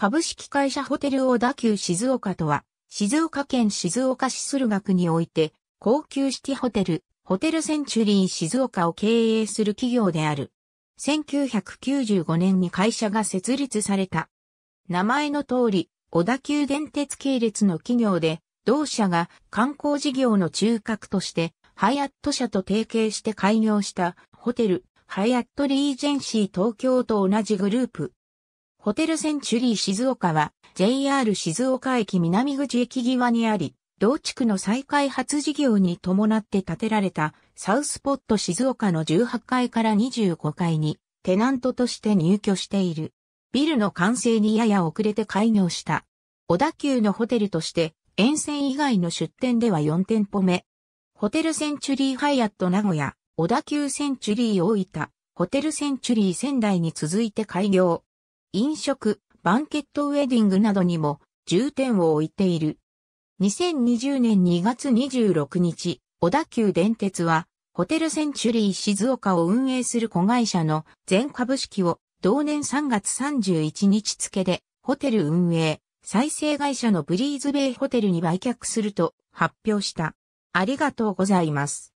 株式会社ホテル大田急静岡とは、静岡県静岡市駿河区において、高級シティホテル、ホテルセンチュリー静岡を経営する企業である。1995年に会社が設立された。名前の通り、小田急電鉄系列の企業で、同社が観光事業の中核として、ハイアット社と提携して開業したホテル、ハイアットリージェンシー東京と同じグループ。ホテルセンチュリー静岡は JR 静岡駅南口駅際にあり、同地区の再開発事業に伴って建てられたサウスポット静岡の18階から25階にテナントとして入居している。ビルの完成にやや遅れて開業した。小田急のホテルとして沿線以外の出店では4店舗目。ホテルセンチュリーハイアット名古屋、小田急センチュリー大分、ホテルセンチュリー仙台に続いて開業。飲食、バンケットウェディングなどにも重点を置いている。2020年2月26日、小田急電鉄は、ホテルセンチュリー静岡を運営する子会社の全株式を同年3月31日付でホテル運営、再生会社のブリーズベイホテルに売却すると発表した。ありがとうございます。